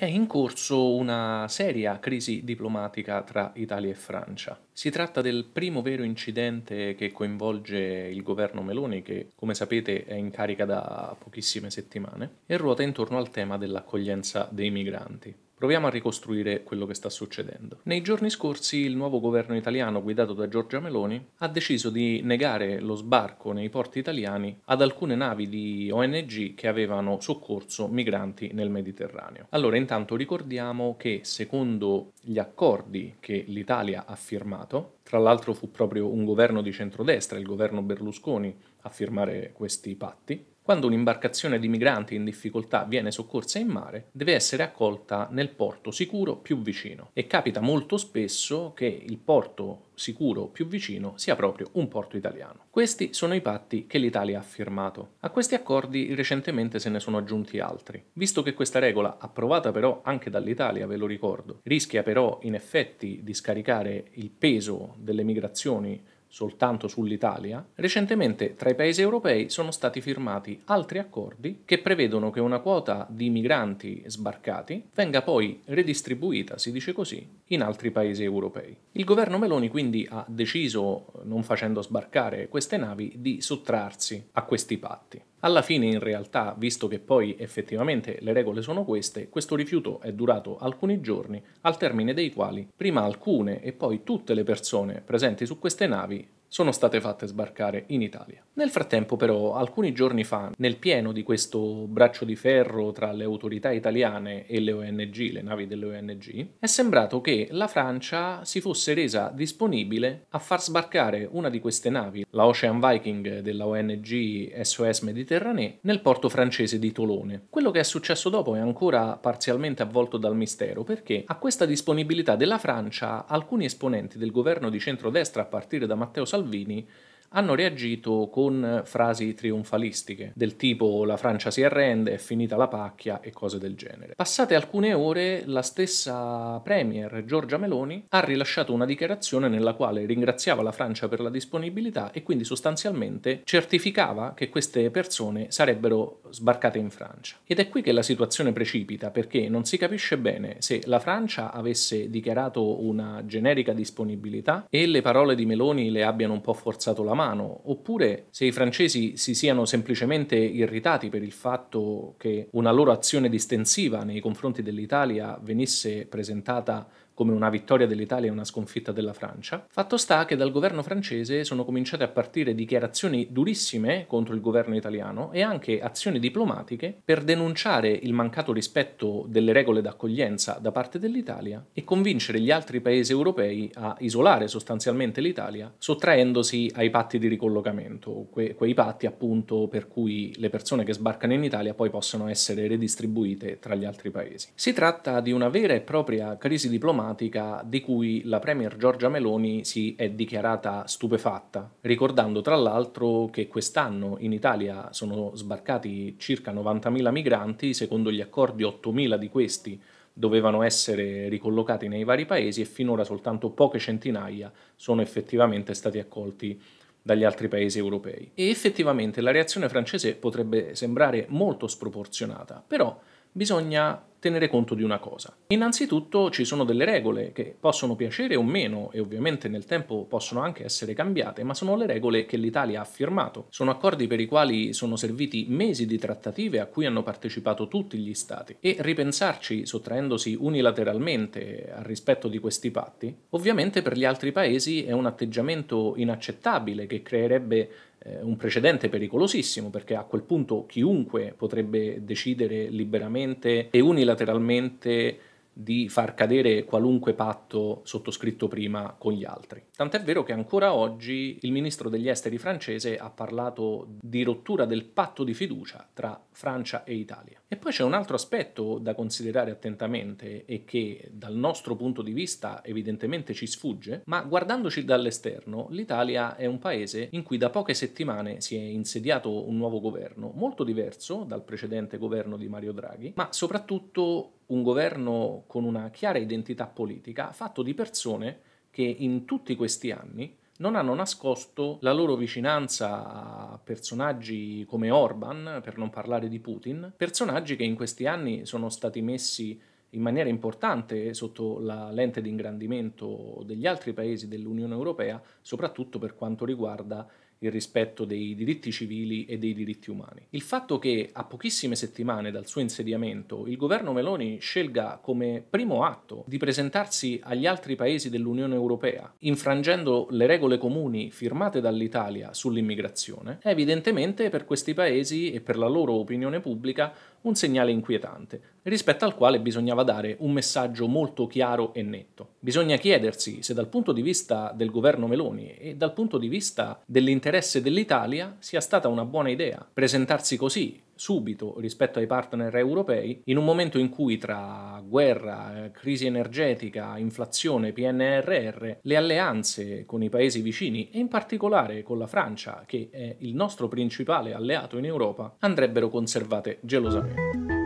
È in corso una seria crisi diplomatica tra Italia e Francia. Si tratta del primo vero incidente che coinvolge il governo Meloni, che come sapete è in carica da pochissime settimane, e ruota intorno al tema dell'accoglienza dei migranti. Proviamo a ricostruire quello che sta succedendo. Nei giorni scorsi il nuovo governo italiano guidato da Giorgia Meloni ha deciso di negare lo sbarco nei porti italiani ad alcune navi di ONG che avevano soccorso migranti nel Mediterraneo. Allora intanto ricordiamo che secondo gli accordi che l'Italia ha firmato, tra l'altro fu proprio un governo di centrodestra, il governo Berlusconi, a firmare questi patti. Quando un'imbarcazione di migranti in difficoltà viene soccorsa in mare, deve essere accolta nel porto sicuro più vicino e capita molto spesso che il porto sicuro più vicino sia proprio un porto italiano. Questi sono i patti che l'Italia ha firmato. A questi accordi recentemente se ne sono aggiunti altri. Visto che questa regola, approvata però anche dall'Italia, ve lo ricordo, rischia però in effetti di scaricare il peso delle migrazioni soltanto sull'Italia, recentemente tra i paesi europei sono stati firmati altri accordi che prevedono che una quota di migranti sbarcati venga poi redistribuita, si dice così, in altri paesi europei. Il governo Meloni quindi ha deciso, non facendo sbarcare queste navi, di sottrarsi a questi patti. Alla fine in realtà, visto che poi effettivamente le regole sono queste, questo rifiuto è durato alcuni giorni, al termine dei quali prima alcune e poi tutte le persone presenti su queste navi sono state fatte sbarcare in Italia. Nel frattempo però, alcuni giorni fa, nel pieno di questo braccio di ferro tra le autorità italiane e le ONG, le navi delle ONG, è sembrato che la Francia si fosse resa disponibile a far sbarcare una di queste navi, la Ocean Viking della ONG SOS Mediterranee, nel porto francese di Tolone. Quello che è successo dopo è ancora parzialmente avvolto dal mistero perché a questa disponibilità della Francia alcuni esponenti del governo di centrodestra a partire da Matteo Salvini Salvini hanno reagito con frasi trionfalistiche, del tipo la Francia si arrende, è finita la pacchia e cose del genere. Passate alcune ore, la stessa Premier Giorgia Meloni ha rilasciato una dichiarazione nella quale ringraziava la Francia per la disponibilità e quindi sostanzialmente certificava che queste persone sarebbero sbarcate in Francia. Ed è qui che la situazione precipita, perché non si capisce bene se la Francia avesse dichiarato una generica disponibilità e le parole di Meloni le abbiano un po' forzato la mano mano, oppure se i francesi si siano semplicemente irritati per il fatto che una loro azione distensiva nei confronti dell'Italia venisse presentata come una vittoria dell'Italia e una sconfitta della Francia. Fatto sta che dal governo francese sono cominciate a partire dichiarazioni durissime contro il governo italiano e anche azioni diplomatiche per denunciare il mancato rispetto delle regole d'accoglienza da parte dell'Italia e convincere gli altri paesi europei a isolare sostanzialmente l'Italia, sottraendosi ai patti di ricollocamento, que- quei patti appunto per cui le persone che sbarcano in Italia poi possono essere redistribuite tra gli altri paesi. Si tratta di una vera e propria crisi diplomatica problematica di cui la Premier Giorgia Meloni si è dichiarata stupefatta, ricordando tra l'altro che quest'anno in Italia sono sbarcati circa 90.000 migranti, secondo gli accordi 8.000 di questi dovevano essere ricollocati nei vari paesi e finora soltanto poche centinaia sono effettivamente stati accolti dagli altri paesi europei. E effettivamente la reazione francese potrebbe sembrare molto sproporzionata, però bisogna tenere conto di una cosa. Innanzitutto ci sono delle regole che possono piacere o meno e ovviamente nel tempo possono anche essere cambiate, ma sono le regole che l'Italia ha firmato. Sono accordi per i quali sono serviti mesi di trattative a cui hanno partecipato tutti gli stati e ripensarci sottraendosi unilateralmente al rispetto di questi patti, ovviamente per gli altri paesi è un atteggiamento inaccettabile che creerebbe eh, un precedente pericolosissimo perché a quel punto chiunque potrebbe decidere liberamente e unilateralmente di far cadere qualunque patto sottoscritto prima con gli altri. Tant'è vero che ancora oggi il ministro degli esteri francese ha parlato di rottura del patto di fiducia tra Francia e Italia. E poi c'è un altro aspetto da considerare attentamente e che dal nostro punto di vista evidentemente ci sfugge, ma guardandoci dall'esterno l'Italia è un paese in cui da poche settimane si è insediato un nuovo governo, molto diverso dal precedente governo di Mario Draghi, ma soprattutto un governo con una chiara identità politica fatto di persone che in tutti questi anni non hanno nascosto la loro vicinanza a personaggi come Orban, per non parlare di Putin, personaggi che in questi anni sono stati messi in maniera importante sotto la lente di ingrandimento degli altri paesi dell'Unione Europea, soprattutto per quanto riguarda il rispetto dei diritti civili e dei diritti umani. Il fatto che a pochissime settimane dal suo insediamento il governo Meloni scelga come primo atto di presentarsi agli altri paesi dell'Unione Europea, infrangendo le regole comuni firmate dall'Italia sull'immigrazione, è evidentemente per questi paesi e per la loro opinione pubblica un segnale inquietante, rispetto al quale bisognava dare un messaggio molto chiaro e netto. Bisogna chiedersi se dal punto di vista del governo Meloni e dal punto di vista dell'interesse dell'Italia sia stata una buona idea presentarsi così subito rispetto ai partner europei in un momento in cui tra guerra, crisi energetica, inflazione, PNRR, le alleanze con i paesi vicini e in particolare con la Francia, che è il nostro principale alleato in Europa, andrebbero conservate gelosamente.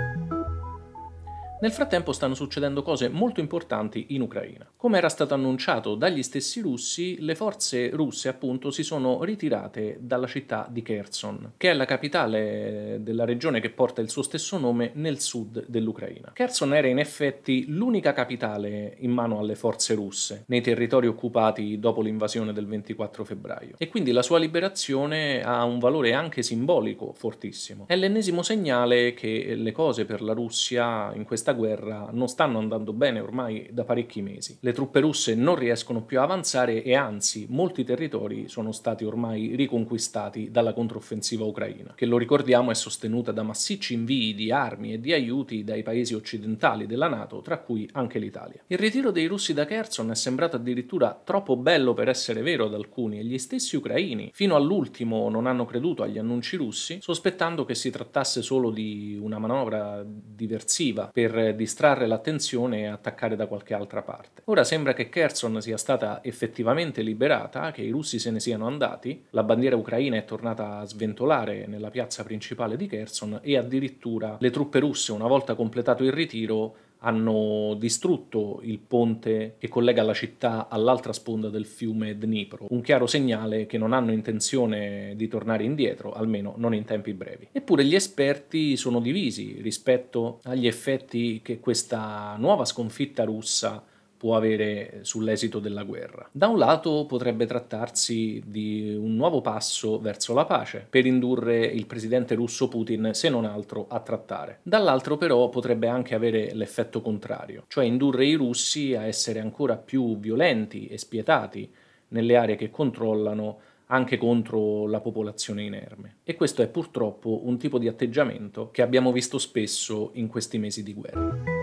Nel frattempo stanno succedendo cose molto importanti in Ucraina. Come era stato annunciato dagli stessi russi, le forze russe appunto si sono ritirate dalla città di Kherson, che è la capitale della regione che porta il suo stesso nome nel sud dell'Ucraina. Kherson era in effetti l'unica capitale in mano alle forze russe nei territori occupati dopo l'invasione del 24 febbraio e quindi la sua liberazione ha un valore anche simbolico fortissimo. È l'ennesimo segnale che le cose per la Russia in questa guerra non stanno andando bene ormai da parecchi mesi. Le truppe russe non riescono più a avanzare e anzi molti territori sono stati ormai riconquistati dalla controffensiva ucraina, che lo ricordiamo è sostenuta da massicci invii di armi e di aiuti dai paesi occidentali della Nato, tra cui anche l'Italia. Il ritiro dei russi da Kherson è sembrato addirittura troppo bello per essere vero ad alcuni e gli stessi ucraini fino all'ultimo non hanno creduto agli annunci russi, sospettando che si trattasse solo di una manovra diversiva per per distrarre l'attenzione e attaccare da qualche altra parte. Ora sembra che Kherson sia stata effettivamente liberata, che i russi se ne siano andati, la bandiera ucraina è tornata a sventolare nella piazza principale di Kherson e addirittura le truppe russe, una volta completato il ritiro, hanno distrutto il ponte che collega la città all'altra sponda del fiume Dnipro, un chiaro segnale che non hanno intenzione di tornare indietro, almeno non in tempi brevi. Eppure gli esperti sono divisi rispetto agli effetti che questa nuova sconfitta russa può avere sull'esito della guerra. Da un lato potrebbe trattarsi di un nuovo passo verso la pace, per indurre il presidente russo Putin, se non altro, a trattare. Dall'altro però potrebbe anche avere l'effetto contrario, cioè indurre i russi a essere ancora più violenti e spietati nelle aree che controllano anche contro la popolazione inerme. E questo è purtroppo un tipo di atteggiamento che abbiamo visto spesso in questi mesi di guerra.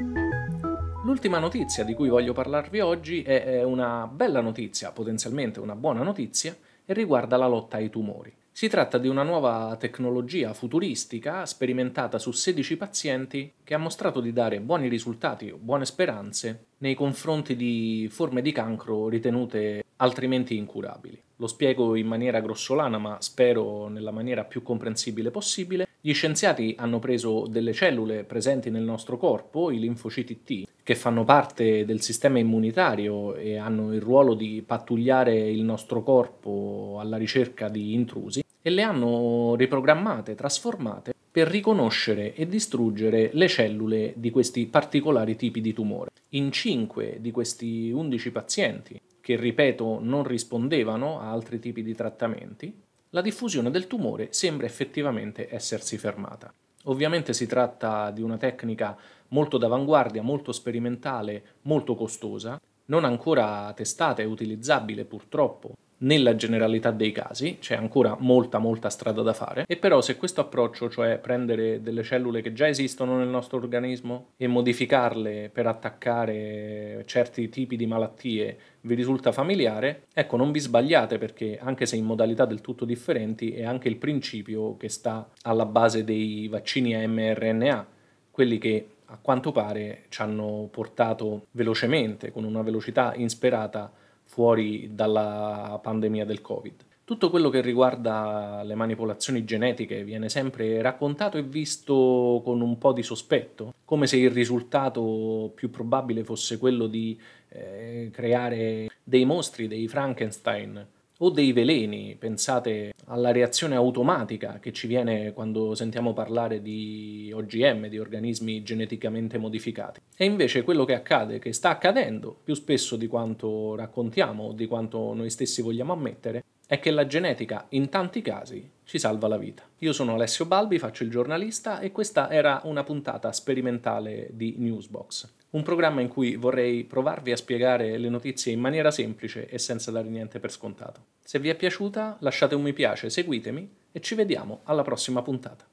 L'ultima notizia di cui voglio parlarvi oggi è una bella notizia, potenzialmente una buona notizia, e riguarda la lotta ai tumori. Si tratta di una nuova tecnologia futuristica sperimentata su 16 pazienti che ha mostrato di dare buoni risultati o buone speranze nei confronti di forme di cancro ritenute altrimenti incurabili. Lo spiego in maniera grossolana, ma spero nella maniera più comprensibile possibile. Gli scienziati hanno preso delle cellule presenti nel nostro corpo, i linfociti T, che fanno parte del sistema immunitario e hanno il ruolo di pattugliare il nostro corpo alla ricerca di intrusi, e le hanno riprogrammate, trasformate per riconoscere e distruggere le cellule di questi particolari tipi di tumore. In 5 di questi 11 pazienti, che ripeto non rispondevano a altri tipi di trattamenti, la diffusione del tumore sembra effettivamente essersi fermata. Ovviamente si tratta di una tecnica molto d'avanguardia, molto sperimentale, molto costosa, non ancora testata e utilizzabile purtroppo nella generalità dei casi, c'è ancora molta molta strada da fare, e però se questo approccio, cioè prendere delle cellule che già esistono nel nostro organismo e modificarle per attaccare certi tipi di malattie, vi risulta familiare, ecco non vi sbagliate perché anche se in modalità del tutto differenti è anche il principio che sta alla base dei vaccini a mRNA, quelli che a quanto pare ci hanno portato velocemente, con una velocità insperata, fuori dalla pandemia del Covid. Tutto quello che riguarda le manipolazioni genetiche viene sempre raccontato e visto con un po' di sospetto, come se il risultato più probabile fosse quello di eh, creare dei mostri, dei Frankenstein o dei veleni. Pensate alla reazione automatica che ci viene quando sentiamo parlare di OGM, di organismi geneticamente modificati. E invece quello che accade, che sta accadendo più spesso di quanto raccontiamo o di quanto noi stessi vogliamo ammettere, è che la genetica in tanti casi ci salva la vita. Io sono Alessio Balbi, faccio il giornalista e questa era una puntata sperimentale di Newsbox un programma in cui vorrei provarvi a spiegare le notizie in maniera semplice e senza dare niente per scontato. Se vi è piaciuta lasciate un mi piace, seguitemi e ci vediamo alla prossima puntata.